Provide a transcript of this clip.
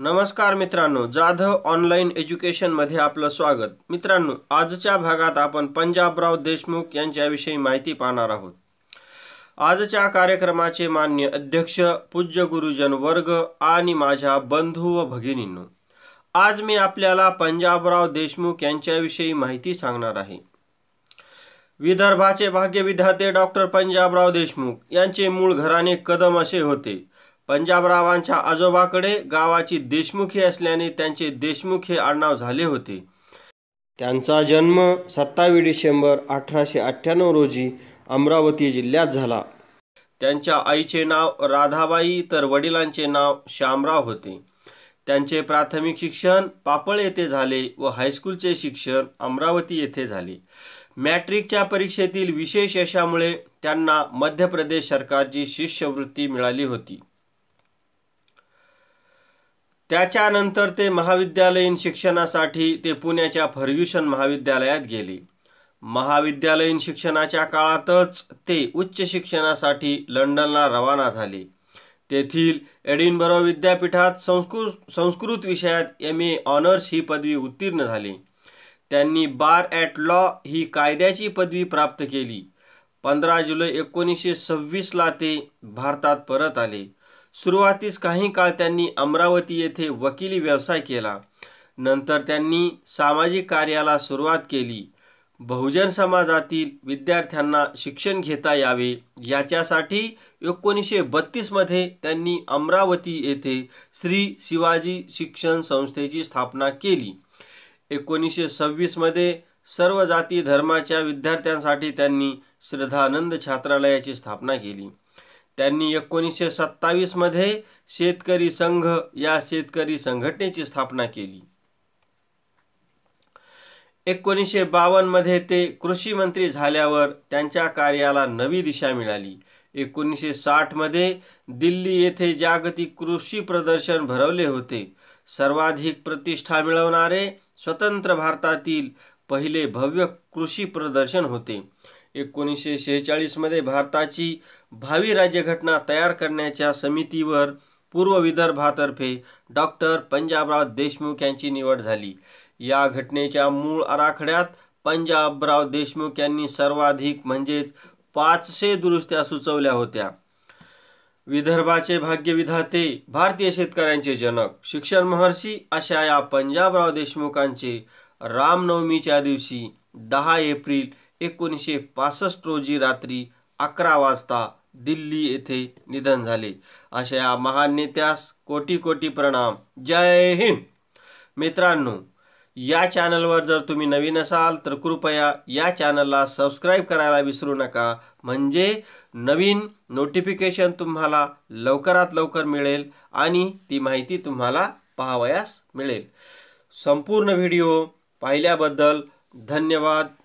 नमस्कार मित्रांनो जाधव ऑनलाईन एज्युकेशनमध्ये आपलं स्वागत मित्रांनो आजच्या भागात आपण पंजाबराव देशमुख यांच्याविषयी माहिती पाहणार आहोत आजच्या कार्यक्रमाचे मान्य अध्यक्ष पूज्य गुरुजन वर्ग आणि माझ्या बंधू व भगिनींनो आज मी आपल्याला पंजाबराव देशमुख यांच्याविषयी माहिती सांगणार आहे विदर्भाचे भाग्यविधाते डॉक्टर पंजाबराव देशमुख यांचे मूळ घराणे कदम असे होते पंजाबरावांच्या आजोबाकडे गावाची देशमुखी असल्याने त्यांचे देशमुख हे आडनाव झाले होते त्यांचा जन्म सत्तावीस डिसेंबर अठराशे अठ्ठ्याण्णव रोजी अमरावती जिल्ह्यात झाला त्यांच्या आईचे नाव राधाबाई तर वडिलांचे नाव श्यामराव होते त्यांचे प्राथमिक शिक्षण पापळ येथे झाले व हायस्कूलचे शिक्षण अमरावती येथे झाले मॅट्रिकच्या परीक्षेतील विशेष यशामुळे त्यांना मध्य प्रदेश सरकारची शिष्यवृत्ती मिळाली होती त्याच्यानंतर ते महाविद्यालयीन शिक्षणासाठी ते पुण्याच्या फर्ग्युशन महाविद्यालयात गेले महाविद्यालयीन शिक्षणाच्या काळातच ते उच्च शिक्षणासाठी लंडनला रवाना झाले तेथील एडिनबरो विद्यापीठात संस्कृत संस्कृत विषयात एम ए ऑनर्स ही पदवी उत्तीर्ण झाली त्यांनी बार ॲट लॉ ही कायद्याची पदवी प्राप्त केली पंधरा जुलै एकोणीसशे सव्वीसला ते भारतात परत आले सुरुवातीस काही काळ त्यांनी अमरावती येथे वकिली व्यवसाय केला नंतर त्यांनी सामाजिक कार्याला सुरुवात केली बहुजन समाजातील विद्यार्थ्यांना शिक्षण घेता यावे याच्यासाठी एकोणीसशे बत्तीसमध्ये त्यांनी अमरावती येथे श्री शिवाजी शिक्षण संस्थेची स्थापना केली एकोणीसशे सव्वीसमध्ये सर्व जाती धर्माच्या विद्यार्थ्यांसाठी त्यांनी श्रद्धानंद छात्रालयाची स्थापना केली त्यांनी एकोणीसशे मध्ये शेतकरी संघ या शेतकरी संघटनेची स्थापना केली एकोणीसशे मध्ये ते कृषी मंत्री झाल्यावर त्यांच्या कार्याला नवी दिशा मिळाली एकोणीसशे मध्ये दिल्ली येथे जागतिक कृषी प्रदर्शन भरवले होते सर्वाधिक प्रतिष्ठा मिळवणारे स्वतंत्र भारतातील पहिले भव्य कृषी प्रदर्शन होते एकोणीसशे शेहेचाळीसमध्ये भारताची भावी राज्यघटना तयार करण्याच्या समितीवर पूर्व विदर्भातर्फे डॉक्टर पंजाबराव देशमुख यांची निवड झाली या घटनेच्या मूळ आराखड्यात पंजाबराव देशमुख यांनी सर्वाधिक म्हणजेच पाचशे दुरुस्त्या सुचवल्या होत्या विदर्भाचे भाग्यविधाते भारतीय शेतकऱ्यांचे जनक शिक्षण महर्षी अशा या पंजाबराव देशमुखांचे रामनवमीच्या दिवशी दहा एप्रिल एकोणीसशे पासष्ट रोजी रात्री अकरा वाजता दिल्ली येथे निधन झाले अशा या महान नेत्यास कोटी कोटी प्रणाम जय हिंद मित्रांनो या चॅनलवर जर तुम्ही नवीन असाल तर कृपया या चॅनलला सबस्क्राईब करायला विसरू नका म्हणजे नवीन नोटिफिकेशन तुम्हाला लवकरात लवकर मिळेल आणि ती माहिती तुम्हाला पाहावयास मिळेल संपूर्ण व्हिडिओ पाहिल्याबद्दल धन्यवाद